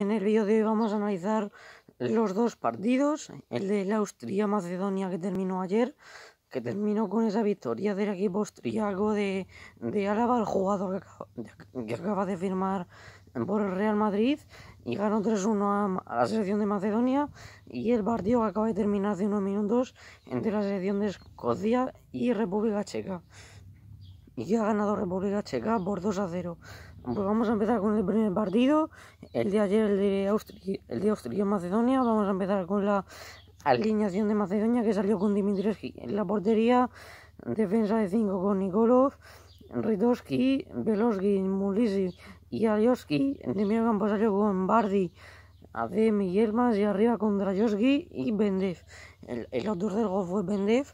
En el vídeo de hoy vamos a analizar los dos partidos, el de la Austria-Macedonia que terminó ayer, que terminó con esa victoria del equipo austriaco de, de Álava, el jugador que acaba, de firmar por el Real Madrid, y ganó 3-1 a, la selección de Macedonia, y el partido que acaba de terminar hace unos minutos entre la selección de Escocia y República Checa. Y que ha ganado República Checa por 2 0. Pues vamos a empezar con el primer partido. El de ayer, el de Austria, Macedonia. Vamos a empezar con la alineación de Macedonia que salió con Dimitreski en la portería. Defensa de 5 con Nikolov, Ritoski, Veloski, Mulisi y Alioski. En el medio campo salió con Bardi, Adem y Y arriba con Drayoski y Bendev. El, autor del gol fue Bendev.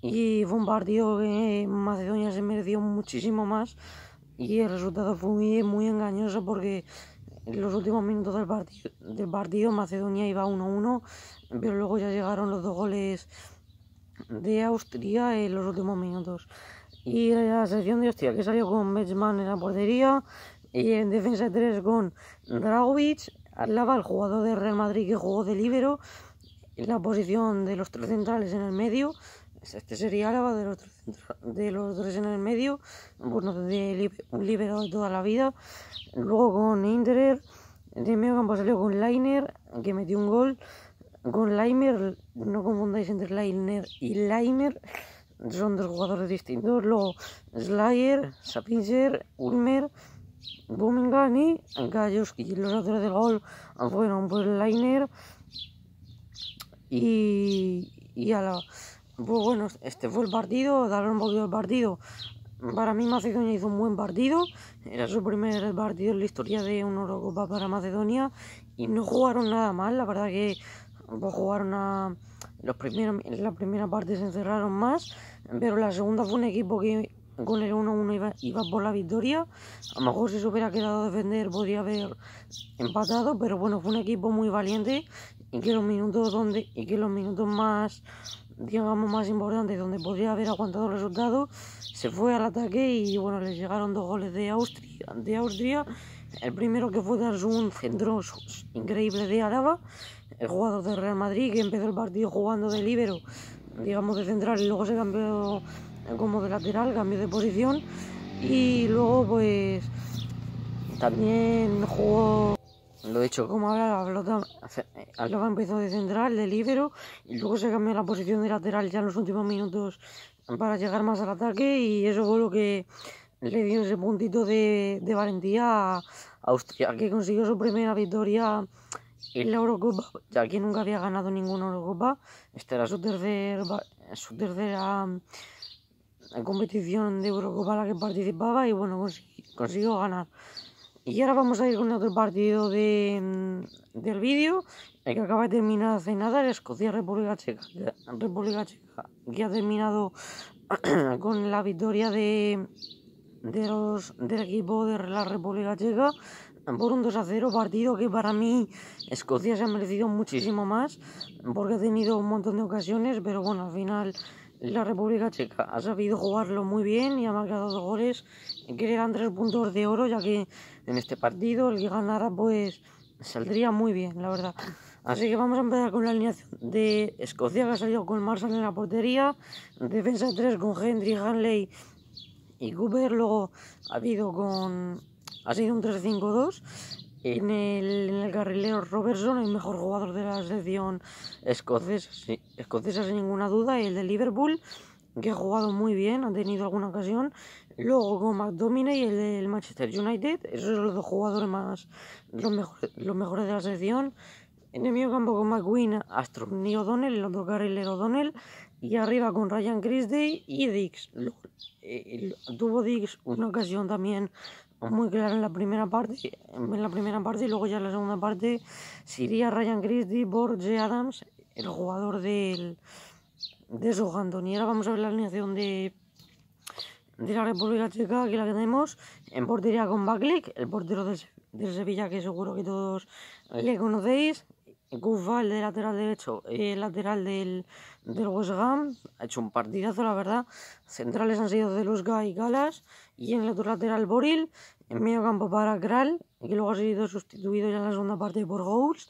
Y fue un partido que Macedonia se mereció muchísimo más y el resultado fue muy, engañoso porque en los últimos minutos del, partido del Macedonia iba 1-1, pero luego ya llegaron los dos goles de Austria en los últimos minutos. Y la selección de Austria que salió con Betchman en la portería y en defensa 3 con Dragovic, Lava, el jugador de Real Madrid que jugó de libero, en la posición de los tres centrales en el medio, pues este sería el de los tres en el medio. Bueno, de liberado toda la vida. Luego con Inderer. De medio campo salió con Liner, que metió un gol. Con Lainer, no confundáis entre Liner y Lainer Son dos jugadores distintos. Luego Slayer, Sapinger, Ulmer, Bumingani, y Los autores del gol fueron pues Liner y, y a la pues bueno, este fue el partido, un volvió el partido. Para mí Macedonia hizo un buen partido, era su primer partido en la historia de una Eurocopa para Macedonia y no jugaron nada mal, la verdad que pues, jugaron a... Los primeros, en la primera parte se encerraron más, pero la segunda fue un equipo que con el 1-1 iba, por la victoria. A lo mejor si se hubiera quedado a defender podría haber empatado, pero bueno, fue un equipo muy valiente y que los minutos donde y que los minutos más digamos, más importante, donde podría haber aguantado el resultado, se fue al ataque y bueno, les llegaron dos goles de Austria. De Austria el primero que fue dar un centro increíble de Araba, el jugador de Real Madrid, que empezó el partido jugando de libero, digamos de central, y luego se cambió eh, como de lateral, cambió de posición. Y luego, pues, también jugó lo dicho, como habla la pelota Alaba empezó eh, de central, de libero, y luego se cambió la posición de lateral ya en los últimos minutos para llegar más al ataque, y eso fue lo que le dio ese puntito de, valentía a Austria, que consiguió su primera victoria en la Eurocopa, ya que nunca había ganado ninguna Eurocopa. Esta era su, tercer, su tercera mm, competición de Eurocopa a la que participaba, y bueno, consiguió ganar. Y ahora vamos a ir con otro partido de, mm, del vídeo, el que acaba de terminar hace nada, Escocia-República Checa. República Checa, que ha terminado con la victoria de, de los, del equipo de la República Checa por un 2 a 0 partido que para mí Escocia se ha merecido muchísimo más porque ha tenido un montón de ocasiones, pero bueno, al final la República Checa ha sabido jugarlo muy bien y ha marcado dos goles que eran tres puntos de oro ya que en este partido. El que ganara, pues saldría muy bien, la verdad. Ah, Así que vamos a empezar con la alineación de Escocia, que ha salido con Marshall en la portería. Defensa 3 con Henry, Hanley y Cooper. Luego ha habido con. Ha sido un 3-5-2. En el, en el, carrilero Robertson, el mejor jugador de la selección escocesa, escocesa sin ninguna duda, y el de Liverpool que ha jugado muy bien, ha tenido alguna ocasión. Luego con McDominay y el del Manchester United, esos son los dos jugadores más los mejores, los mejores de la selección. En el medio campo con McQueen, Astrom y O'Donnell, el otro Donnell O'Donnell, y arriba con Ryan Christie y Dix. Eh, tuvo Dix una ocasión también muy clara en la primera parte, en la primera parte y luego ya en la segunda parte sería Ryan Christie por Adams, el jugador del, de Y ahora vamos a ver la alineación de, de la República Checa. que la tenemos en portería con Baklik, el portero de de Sevilla que seguro que todos le conocéis. Kufa, de lateral derecho, eh, lateral del, del West ha hecho un partidazo, la verdad. Centrales han sido de Luzga y Galas, y en el otro lateral Boril, en medio campo para Kral, que luego ha sido sustituido ya en la segunda parte por Goals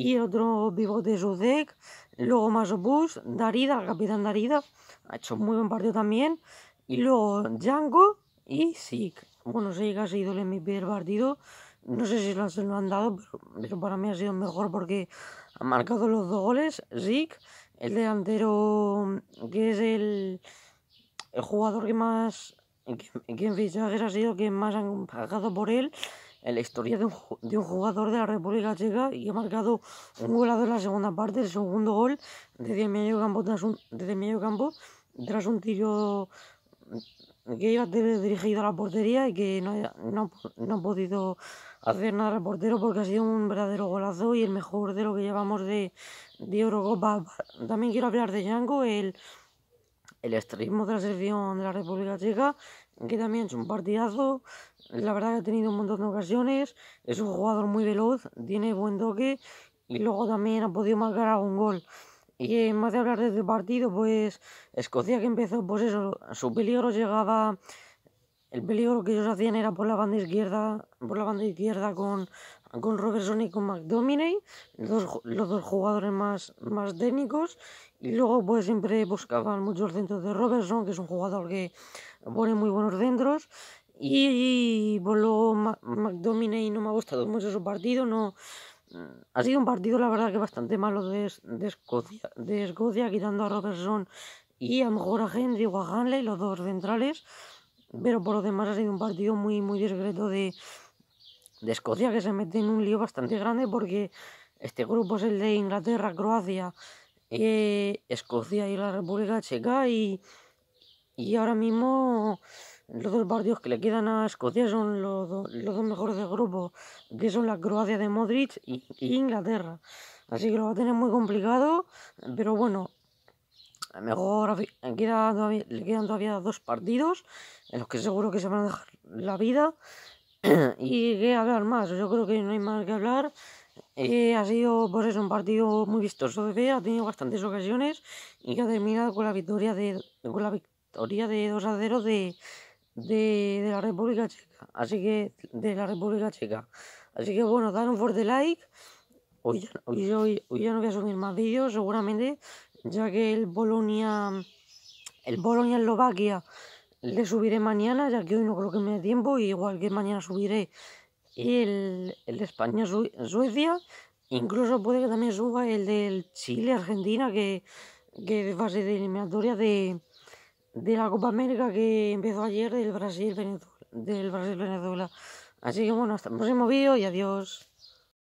y otro de Zudek Luego más Darida, el capitán Darida, ha hecho muy buen partido también. Y luego Django y Sik. Bueno, Sik ha sido el MVP del partido. No sé si se lo han dado, pero, para mí ha sido mejor porque ha marcado los dos goles. Sik, el delantero que es el, el jugador que más. que, que en fichajes ha sido que más han pagado por él en la historia de un, jugador de la República Checa y ha marcado un golazo en la segunda parte, el segundo gol desde medio campo tras un, desde medio campo, tras un tiro que iba dirigido a la portería y que no, no, no ha podido hacer nada el portero porque ha sido un verdadero golazo y el mejor de lo que llevamos de, de Eurocopa. También quiero hablar de Django... el, el extremismo de la selección de la República Checa, que también es un partidazo la verdad que ha tenido un montón de ocasiones, es un jugador muy veloz, tiene buen toque y luego también ha podido marcar algún gol. Y en más de hablar de este partido, pues Escocia que empezó, pues eso, su peligro llegaba, el peligro que ellos hacían era por la banda izquierda, por la banda izquierda con, con Robertson y con McDominay, los dos jugadores más, más técnicos, y luego pues siempre buscaban muchos centros de Robertson, que es un jugador que pone muy buenos centros, y voló McDominay no me ha gustado mucho su partido no mm, ha sido un partido la verdad que bastante malo de, de Escocia de Escocia quitando a Robertson y a mejor a Henry o a Hanley los dos centrales pero por lo demás ha sido un partido muy muy discreto de de Escocia que se mete en un lío bastante grande porque este grupo es el de Inglaterra Croacia eh, Escocia y la República Checa y y ahora mismo los dos partidos que le quedan a Escocia son los, dos mejores del grupo, que son la Croacia de Modric y, Inglaterra. Así que lo va a tener muy complicado, pero bueno, mejor le quedan todavía dos partidos en los que seguro que se van a dejar la vida. y que hablar más, yo creo que no hay más que hablar. Eh, ha sido por pues eso, un partido muy vistoso de ver, ha tenido bastantes ocasiones y que ha terminado con la victoria de, con la victoria de 2 a 0 de de, la República Checa. Así que, de la República Checa. Así que bueno, dar un fuerte like. Hoy ya, ya no voy a subir más vídeos, seguramente, ya que el Bolonia, el Bolonia Eslovaquia le subiré mañana, ya que hoy no creo que me dé tiempo, y igual que mañana subiré el, el España-Suecia. Incluso puede que también suba el del Chile-Argentina, que, que va a ser eliminatoria de, de la Copa América que empezó ayer del Brasil Venezuela, del Brasil Venezuela. Así que bueno, hasta el próximo vídeo y adiós.